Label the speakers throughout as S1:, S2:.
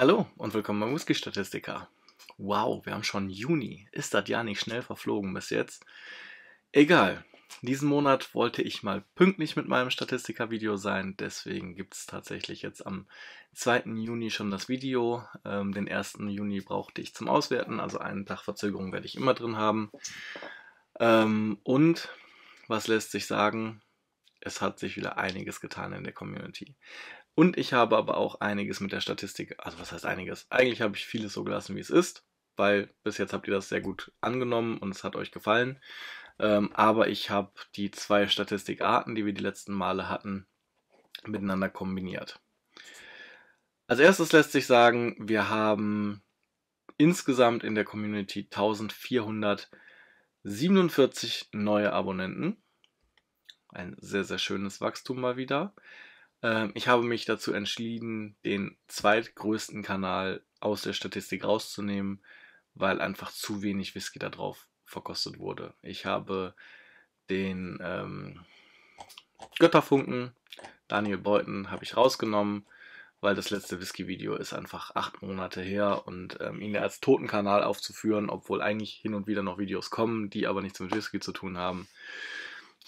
S1: Hallo und willkommen beim Whisky-Statistiker. Wow, wir haben schon Juni. Ist das ja nicht schnell verflogen bis jetzt? Egal. Diesen Monat wollte ich mal pünktlich mit meinem statistika video sein, deswegen gibt es tatsächlich jetzt am 2. Juni schon das Video. Ähm, den 1. Juni brauchte ich zum Auswerten, also einen Tag Verzögerung werde ich immer drin haben. Ähm, und was lässt sich sagen? es hat sich wieder einiges getan in der Community. Und ich habe aber auch einiges mit der Statistik, also was heißt einiges? Eigentlich habe ich vieles so gelassen, wie es ist, weil bis jetzt habt ihr das sehr gut angenommen und es hat euch gefallen. Ähm, aber ich habe die zwei Statistikarten, die wir die letzten Male hatten, miteinander kombiniert. Als erstes lässt sich sagen, wir haben insgesamt in der Community 1447 neue Abonnenten. Ein sehr, sehr schönes Wachstum mal wieder. Ähm, ich habe mich dazu entschieden, den zweitgrößten Kanal aus der Statistik rauszunehmen, weil einfach zu wenig Whisky da drauf verkostet wurde. Ich habe den ähm, Götterfunken, Daniel Beuthen, habe ich rausgenommen, weil das letzte Whisky-Video ist einfach acht Monate her und ähm, ihn als Totenkanal aufzuführen, obwohl eigentlich hin und wieder noch Videos kommen, die aber nichts mit Whisky zu tun haben,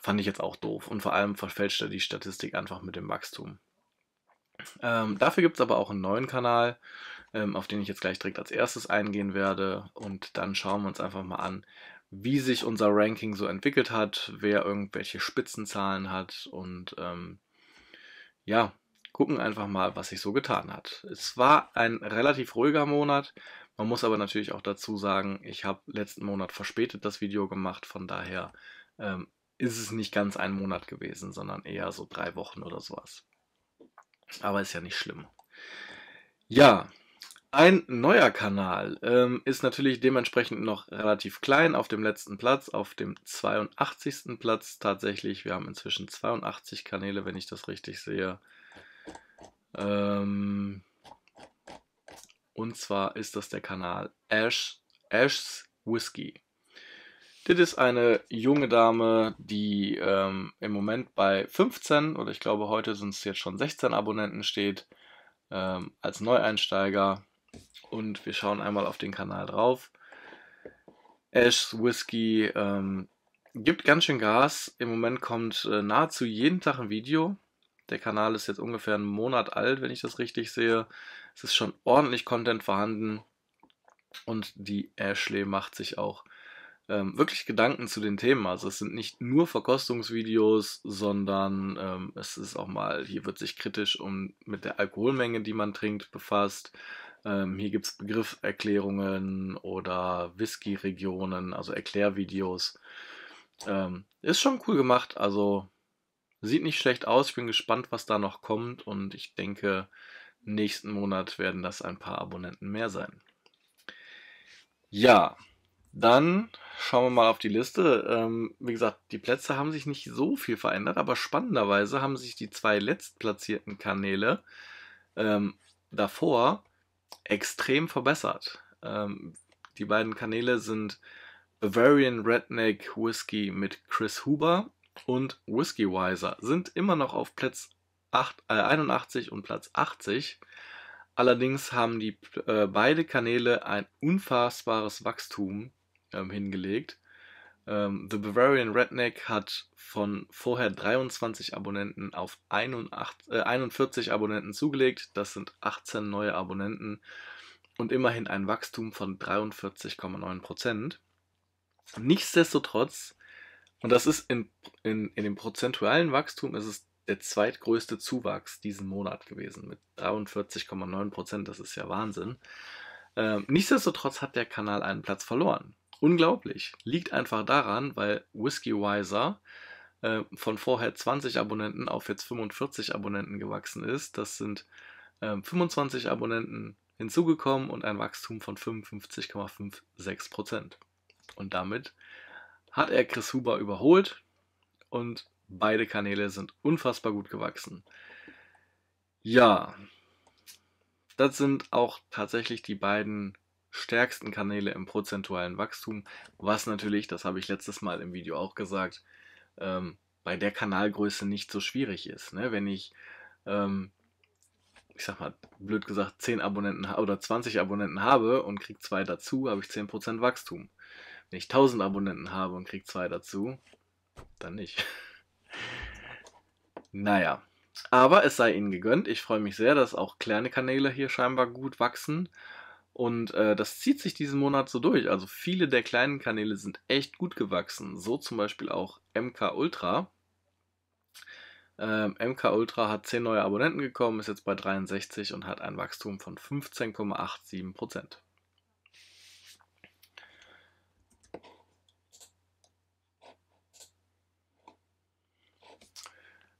S1: Fand ich jetzt auch doof. Und vor allem verfälscht er die Statistik einfach mit dem Wachstum. Ähm, dafür gibt es aber auch einen neuen Kanal, ähm, auf den ich jetzt gleich direkt als erstes eingehen werde. Und dann schauen wir uns einfach mal an, wie sich unser Ranking so entwickelt hat, wer irgendwelche Spitzenzahlen hat und ähm, ja, gucken einfach mal, was sich so getan hat. Es war ein relativ ruhiger Monat. Man muss aber natürlich auch dazu sagen, ich habe letzten Monat verspätet das Video gemacht, von daher ähm, ist es nicht ganz ein Monat gewesen, sondern eher so drei Wochen oder sowas. Aber ist ja nicht schlimm. Ja, ein neuer Kanal ähm, ist natürlich dementsprechend noch relativ klein auf dem letzten Platz, auf dem 82. Platz tatsächlich. Wir haben inzwischen 82 Kanäle, wenn ich das richtig sehe. Ähm, und zwar ist das der Kanal Ash, Ash's Whiskey. Das ist eine junge Dame, die ähm, im Moment bei 15 oder ich glaube heute sind es jetzt schon 16 Abonnenten steht, ähm, als Neueinsteiger. Und wir schauen einmal auf den Kanal drauf. Ash Whisky ähm, gibt ganz schön Gas. Im Moment kommt äh, nahezu jeden Tag ein Video. Der Kanal ist jetzt ungefähr einen Monat alt, wenn ich das richtig sehe. Es ist schon ordentlich Content vorhanden. Und die Ashley macht sich auch ähm, wirklich Gedanken zu den Themen. Also es sind nicht nur Verkostungsvideos, sondern ähm, es ist auch mal, hier wird sich kritisch um mit der Alkoholmenge, die man trinkt, befasst. Ähm, hier gibt es Begrifferklärungen oder Whisky-Regionen, also Erklärvideos. Ähm, ist schon cool gemacht, also sieht nicht schlecht aus. Ich bin gespannt, was da noch kommt und ich denke, nächsten Monat werden das ein paar Abonnenten mehr sein. Ja, dann schauen wir mal auf die Liste. Ähm, wie gesagt, die Plätze haben sich nicht so viel verändert, aber spannenderweise haben sich die zwei letztplatzierten Kanäle ähm, davor extrem verbessert. Ähm, die beiden Kanäle sind Bavarian Redneck Whiskey mit Chris Huber und Whiskey Wiser sind immer noch auf Platz 8, äh, 81 und Platz 80. Allerdings haben die äh, beide Kanäle ein unfassbares Wachstum ähm, hingelegt. Ähm, The Bavarian Redneck hat von vorher 23 Abonnenten auf 81, äh, 41 Abonnenten zugelegt. Das sind 18 neue Abonnenten und immerhin ein Wachstum von 43,9%. Nichtsdestotrotz, und das ist in, in, in dem prozentualen Wachstum, ist es der zweitgrößte Zuwachs diesen Monat gewesen mit 43,9%. Das ist ja Wahnsinn. Ähm, nichtsdestotrotz hat der Kanal einen Platz verloren. Unglaublich. Liegt einfach daran, weil Whiskey Wiser äh, von vorher 20 Abonnenten auf jetzt 45 Abonnenten gewachsen ist. Das sind äh, 25 Abonnenten hinzugekommen und ein Wachstum von 55,56%. Prozent. Und damit hat er Chris Huber überholt und beide Kanäle sind unfassbar gut gewachsen. Ja, das sind auch tatsächlich die beiden stärksten Kanäle im prozentualen Wachstum, was natürlich, das habe ich letztes Mal im Video auch gesagt, ähm, bei der Kanalgröße nicht so schwierig ist. Ne? Wenn ich, ähm, ich sag mal, blöd gesagt, 10 Abonnenten oder 20 Abonnenten habe und kriege zwei dazu, habe ich 10% Wachstum. Wenn ich 1000 Abonnenten habe und kriege zwei dazu, dann nicht. naja. Aber es sei ihnen gegönnt. Ich freue mich sehr, dass auch kleine Kanäle hier scheinbar gut wachsen. Und äh, das zieht sich diesen Monat so durch. Also viele der kleinen Kanäle sind echt gut gewachsen. So zum Beispiel auch MK Ultra. Ähm, MK Ultra hat 10 neue Abonnenten gekommen, ist jetzt bei 63 und hat ein Wachstum von 15,87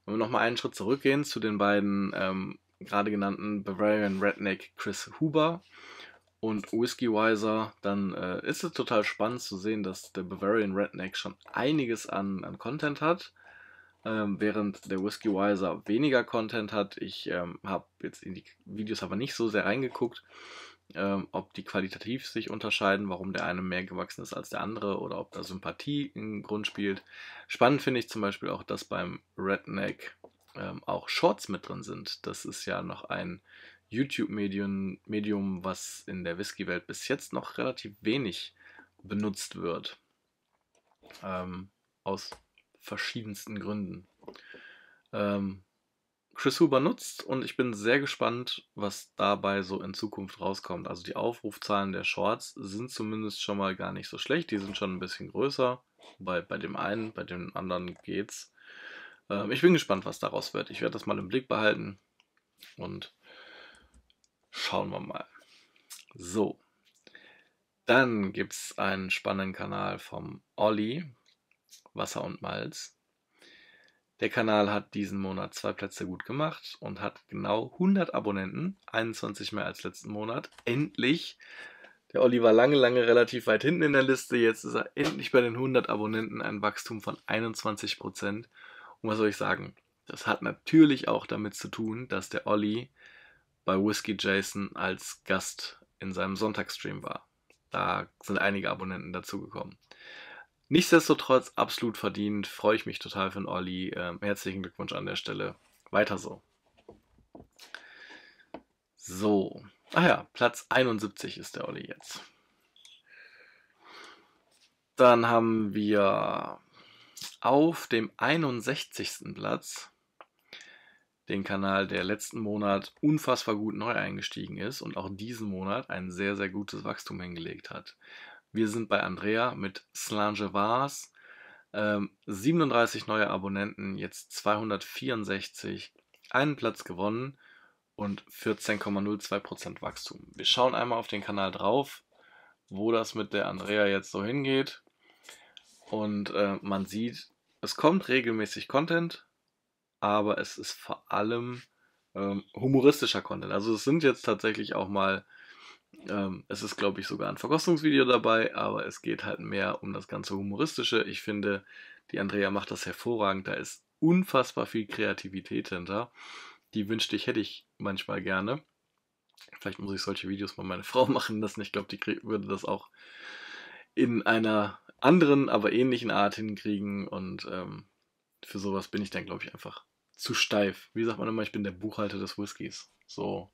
S1: Wenn wir nochmal einen Schritt zurückgehen zu den beiden ähm, gerade genannten Bavarian Redneck Chris Huber und Whiskey Wiser, dann äh, ist es total spannend zu sehen, dass der Bavarian Redneck schon einiges an, an Content hat. Ähm, während der Whiskey Wiser weniger Content hat. Ich ähm, habe jetzt in die Videos aber nicht so sehr reingeguckt, ähm, ob die qualitativ sich unterscheiden, warum der eine mehr gewachsen ist als der andere oder ob da Sympathie im Grund spielt. Spannend finde ich zum Beispiel auch, dass beim Redneck ähm, auch Shorts mit drin sind. Das ist ja noch ein YouTube-Medium, Medium, was in der Whisky-Welt bis jetzt noch relativ wenig benutzt wird. Ähm, aus verschiedensten Gründen. Ähm, Chris Huber nutzt und ich bin sehr gespannt, was dabei so in Zukunft rauskommt. Also die Aufrufzahlen der Shorts sind zumindest schon mal gar nicht so schlecht. Die sind schon ein bisschen größer. Bei, bei dem einen, bei dem anderen geht's. Ähm, ich bin gespannt, was daraus wird. Ich werde das mal im Blick behalten und Schauen wir mal. So. Dann gibt es einen spannenden Kanal vom Olli, Wasser und Malz. Der Kanal hat diesen Monat zwei Plätze gut gemacht und hat genau 100 Abonnenten, 21 mehr als letzten Monat. Endlich! Der Olli war lange, lange relativ weit hinten in der Liste. Jetzt ist er endlich bei den 100 Abonnenten ein Wachstum von 21 Prozent. Und was soll ich sagen? Das hat natürlich auch damit zu tun, dass der Olli bei Whiskey Jason als Gast in seinem Sonntagsstream war. Da sind einige Abonnenten dazugekommen. Nichtsdestotrotz absolut verdient. Freue ich mich total für den Olli. Ähm, herzlichen Glückwunsch an der Stelle. Weiter so. So. Ah ja, Platz 71 ist der Olli jetzt. Dann haben wir auf dem 61. Platz den Kanal, der letzten Monat unfassbar gut neu eingestiegen ist und auch diesen Monat ein sehr, sehr gutes Wachstum hingelegt hat. Wir sind bei Andrea mit Slange Vars, 37 ähm, neue Abonnenten, jetzt 264, einen Platz gewonnen und 14,02% Wachstum. Wir schauen einmal auf den Kanal drauf, wo das mit der Andrea jetzt so hingeht. Und äh, man sieht, es kommt regelmäßig Content, aber es ist vor allem ähm, humoristischer Content. Also es sind jetzt tatsächlich auch mal, ähm, es ist glaube ich sogar ein Verkostungsvideo dabei, aber es geht halt mehr um das ganze Humoristische. Ich finde, die Andrea macht das hervorragend, da ist unfassbar viel Kreativität hinter. Die wünschte ich, hätte ich manchmal gerne. Vielleicht muss ich solche Videos mal meine Frau machen lassen. Ich glaube, die würde das auch in einer anderen, aber ähnlichen Art hinkriegen. Und ähm, für sowas bin ich dann, glaube ich, einfach zu steif. Wie sagt man immer, ich bin der Buchhalter des Whiskys. So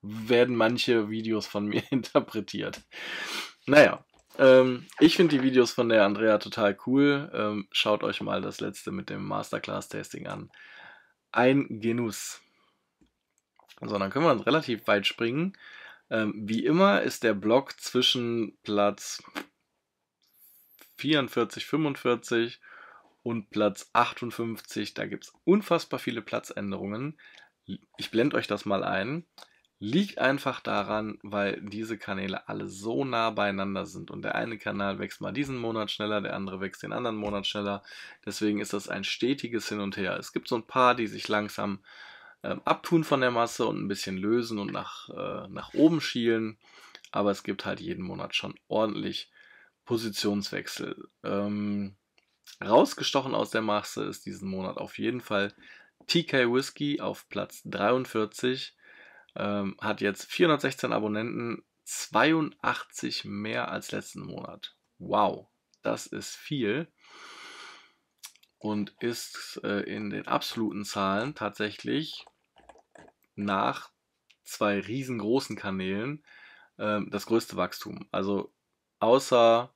S1: werden manche Videos von mir interpretiert. Naja, ähm, ich finde die Videos von der Andrea total cool. Ähm, schaut euch mal das letzte mit dem Masterclass-Tasting an. Ein Genuss. So, dann können wir dann relativ weit springen. Ähm, wie immer ist der Block zwischen Platz 44, 45 und Platz 58. Da gibt es unfassbar viele Platzänderungen. Ich blende euch das mal ein. Liegt einfach daran, weil diese Kanäle alle so nah beieinander sind und der eine Kanal wächst mal diesen Monat schneller, der andere wächst den anderen Monat schneller. Deswegen ist das ein stetiges Hin und Her. Es gibt so ein paar, die sich langsam äh, abtun von der Masse und ein bisschen lösen und nach, äh, nach oben schielen. Aber es gibt halt jeden Monat schon ordentlich Positionswechsel. Ähm, Rausgestochen aus der Masse ist diesen Monat auf jeden Fall TK Whiskey auf Platz 43. Ähm, hat jetzt 416 Abonnenten, 82 mehr als letzten Monat. Wow, das ist viel. Und ist äh, in den absoluten Zahlen tatsächlich nach zwei riesengroßen Kanälen äh, das größte Wachstum. Also außer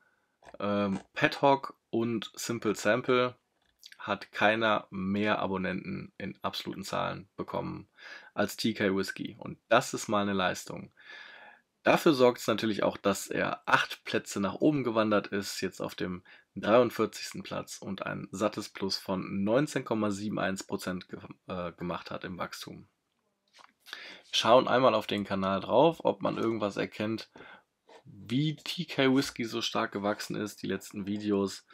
S1: ähm, Hawk und Simple Sample hat keiner mehr Abonnenten in absoluten Zahlen bekommen als TK Whiskey. Und das ist mal eine Leistung. Dafür sorgt es natürlich auch, dass er acht Plätze nach oben gewandert ist, jetzt auf dem 43. Platz und ein sattes Plus von 19,71% ge äh, gemacht hat im Wachstum. Schauen einmal auf den Kanal drauf, ob man irgendwas erkennt, wie TK Whisky so stark gewachsen ist, die letzten Videos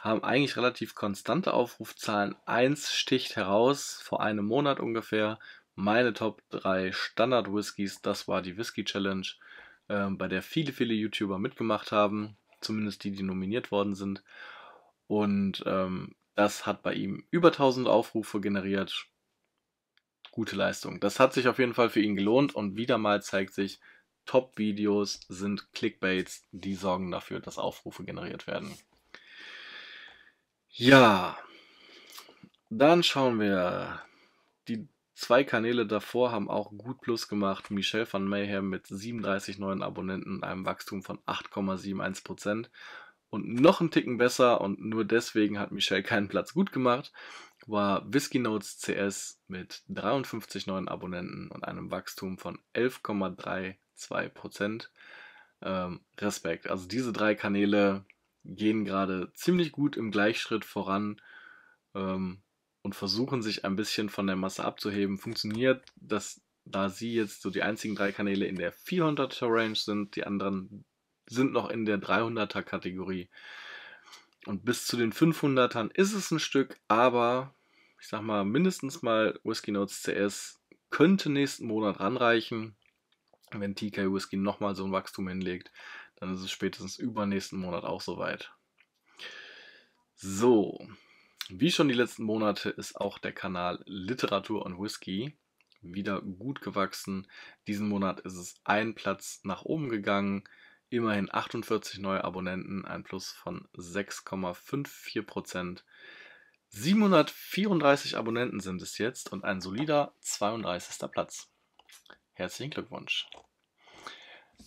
S1: haben eigentlich relativ konstante Aufrufzahlen. Eins sticht heraus, vor einem Monat ungefähr, meine Top 3 Standard Whiskys, das war die Whisky Challenge, äh, bei der viele, viele YouTuber mitgemacht haben, zumindest die, die nominiert worden sind. Und ähm, das hat bei ihm über 1000 Aufrufe generiert. Gute Leistung. Das hat sich auf jeden Fall für ihn gelohnt und wieder mal zeigt sich, Top-Videos sind Clickbaits, die sorgen dafür, dass Aufrufe generiert werden. Ja, dann schauen wir. Die zwei Kanäle davor haben auch gut Plus gemacht. Michelle van Mayhem mit 37 neuen Abonnenten und einem Wachstum von 8,71%. Und noch einen Ticken besser und nur deswegen hat Michelle keinen Platz gut gemacht, war Whiskey Notes CS mit 53 neuen Abonnenten und einem Wachstum von 11,3%. 2%. Ähm, Respekt. Also diese drei Kanäle gehen gerade ziemlich gut im Gleichschritt voran ähm, und versuchen sich ein bisschen von der Masse abzuheben. Funktioniert das, da sie jetzt so die einzigen drei Kanäle in der 400er Range sind, die anderen sind noch in der 300er Kategorie. Und bis zu den 500ern ist es ein Stück, aber ich sag mal, mindestens mal Whiskey Notes CS könnte nächsten Monat ranreichen wenn TK Whisky nochmal so ein Wachstum hinlegt, dann ist es spätestens übernächsten Monat auch soweit. So, wie schon die letzten Monate ist auch der Kanal Literatur und Whisky wieder gut gewachsen. Diesen Monat ist es ein Platz nach oben gegangen. Immerhin 48 neue Abonnenten, ein Plus von 6,54 Prozent. 734 Abonnenten sind es jetzt und ein solider 32. Platz. Herzlichen Glückwunsch.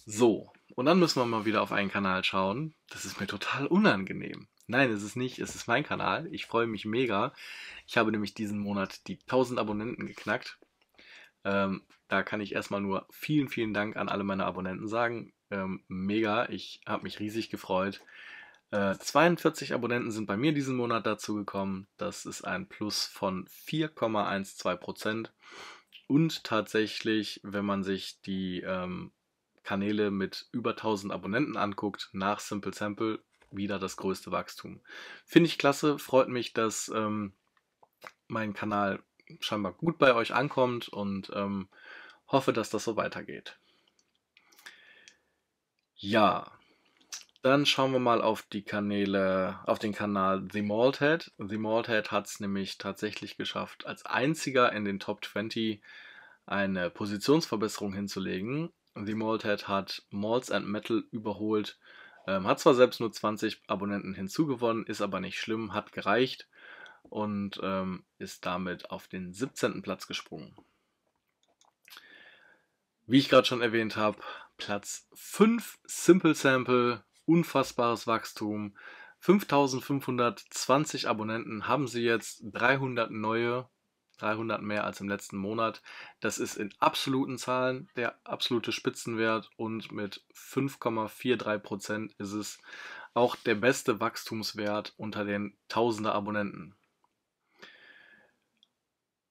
S1: So, und dann müssen wir mal wieder auf einen Kanal schauen. Das ist mir total unangenehm. Nein, es ist nicht. Es ist mein Kanal. Ich freue mich mega. Ich habe nämlich diesen Monat die 1000 Abonnenten geknackt. Ähm, da kann ich erstmal nur vielen, vielen Dank an alle meine Abonnenten sagen. Ähm, mega. Ich habe mich riesig gefreut. Äh, 42 Abonnenten sind bei mir diesen Monat dazu gekommen. Das ist ein Plus von 4,12 Prozent. Und tatsächlich, wenn man sich die ähm, Kanäle mit über 1000 Abonnenten anguckt, nach Simple Sample wieder das größte Wachstum. Finde ich klasse, freut mich, dass ähm, mein Kanal scheinbar gut bei euch ankommt und ähm, hoffe, dass das so weitergeht. Ja, dann schauen wir mal auf die Kanäle, auf den Kanal The Malthead. The Malthead hat es nämlich tatsächlich geschafft, als einziger in den Top 20 eine Positionsverbesserung hinzulegen. The Malthead hat Malts and Metal überholt, ähm, hat zwar selbst nur 20 Abonnenten hinzugewonnen, ist aber nicht schlimm, hat gereicht und ähm, ist damit auf den 17. Platz gesprungen. Wie ich gerade schon erwähnt habe, Platz 5 Simple Sample unfassbares Wachstum. 5520 Abonnenten haben sie jetzt, 300 neue, 300 mehr als im letzten Monat. Das ist in absoluten Zahlen der absolute Spitzenwert und mit 5,43 ist es auch der beste Wachstumswert unter den Tausender Abonnenten.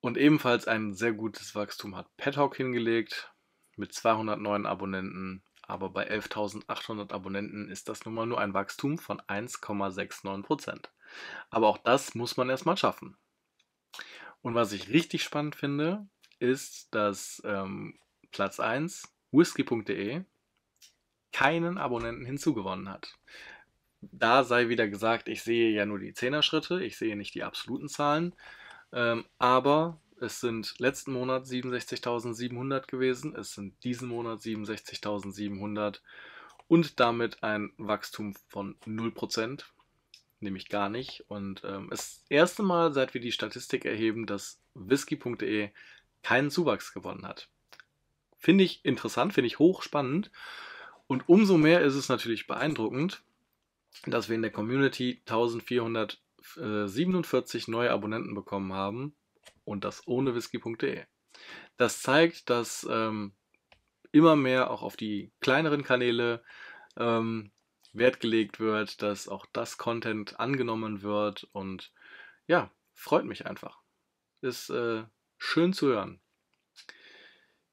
S1: Und ebenfalls ein sehr gutes Wachstum hat Padhawk hingelegt mit 209 Abonnenten aber bei 11.800 Abonnenten ist das nun mal nur ein Wachstum von 1,69%. Aber auch das muss man erstmal schaffen. Und was ich richtig spannend finde, ist, dass ähm, Platz 1, whisky.de, keinen Abonnenten hinzugewonnen hat. Da sei wieder gesagt, ich sehe ja nur die Zehner-Schritte, ich sehe nicht die absoluten Zahlen, ähm, aber es sind letzten Monat 67.700 gewesen, es sind diesen Monat 67.700 und damit ein Wachstum von 0%, nämlich gar nicht. Und ähm, das erste Mal, seit wir die Statistik erheben, dass whisky.de keinen Zuwachs gewonnen hat. Finde ich interessant, finde ich hochspannend. Und umso mehr ist es natürlich beeindruckend, dass wir in der Community 1447 neue Abonnenten bekommen haben und das ohne whisky.de. Das zeigt, dass ähm, immer mehr auch auf die kleineren Kanäle ähm, Wert gelegt wird, dass auch das Content angenommen wird und ja, freut mich einfach. Ist äh, schön zu hören.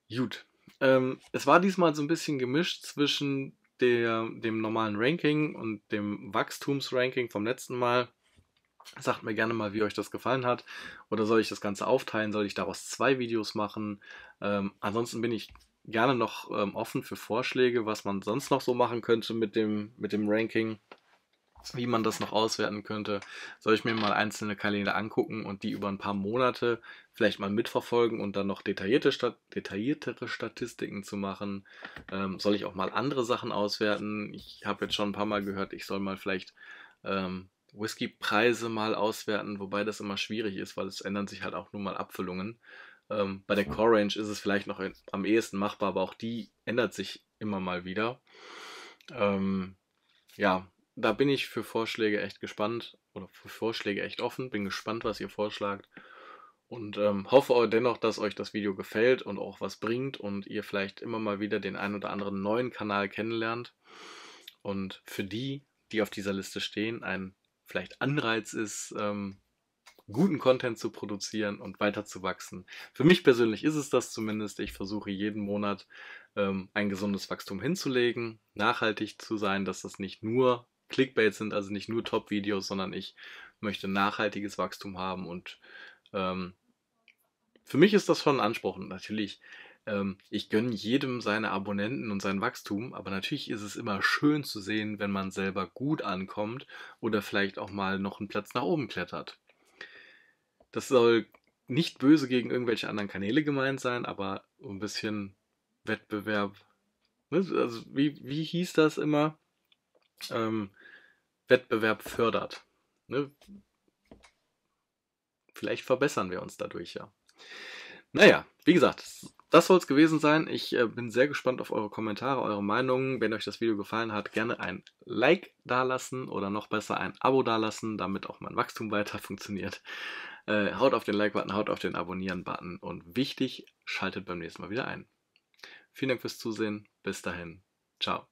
S1: Gut. Ähm, es war diesmal so ein bisschen gemischt zwischen der, dem normalen Ranking und dem Wachstumsranking vom letzten Mal. Sagt mir gerne mal, wie euch das gefallen hat. Oder soll ich das Ganze aufteilen? Soll ich daraus zwei Videos machen? Ähm, ansonsten bin ich gerne noch ähm, offen für Vorschläge, was man sonst noch so machen könnte mit dem, mit dem Ranking, wie man das noch auswerten könnte. Soll ich mir mal einzelne Kalender angucken und die über ein paar Monate vielleicht mal mitverfolgen und dann noch detaillierte Stat detailliertere Statistiken zu machen? Ähm, soll ich auch mal andere Sachen auswerten? Ich habe jetzt schon ein paar Mal gehört, ich soll mal vielleicht ähm, Whisky-Preise mal auswerten, wobei das immer schwierig ist, weil es ändern sich halt auch nur mal Abfüllungen. Ähm, bei der mhm. Core Range ist es vielleicht noch am ehesten machbar, aber auch die ändert sich immer mal wieder. Ähm, ja, da bin ich für Vorschläge echt gespannt oder für Vorschläge echt offen. Bin gespannt, was ihr vorschlagt und ähm, hoffe dennoch, dass euch das Video gefällt und auch was bringt und ihr vielleicht immer mal wieder den einen oder anderen neuen Kanal kennenlernt. Und für die, die auf dieser Liste stehen, ein vielleicht Anreiz ist, ähm, guten Content zu produzieren und weiter zu wachsen. Für mich persönlich ist es das zumindest. Ich versuche jeden Monat ähm, ein gesundes Wachstum hinzulegen, nachhaltig zu sein, dass das nicht nur Clickbait sind, also nicht nur Top-Videos, sondern ich möchte nachhaltiges Wachstum haben und ähm, für mich ist das schon ein Anspruch. Und natürlich ähm, ich gönne jedem seine Abonnenten und sein Wachstum, aber natürlich ist es immer schön zu sehen, wenn man selber gut ankommt oder vielleicht auch mal noch einen Platz nach oben klettert. Das soll nicht böse gegen irgendwelche anderen Kanäle gemeint sein, aber ein bisschen Wettbewerb. Ne, also wie, wie hieß das immer? Ähm, Wettbewerb fördert. Ne? Vielleicht verbessern wir uns dadurch ja. Naja, wie gesagt, das soll es gewesen sein. Ich äh, bin sehr gespannt auf eure Kommentare, eure Meinungen. Wenn euch das Video gefallen hat, gerne ein Like dalassen oder noch besser ein Abo dalassen, damit auch mein Wachstum weiter funktioniert. Äh, haut auf den Like-Button, haut auf den Abonnieren-Button und wichtig, schaltet beim nächsten Mal wieder ein. Vielen Dank fürs Zusehen. Bis dahin. Ciao.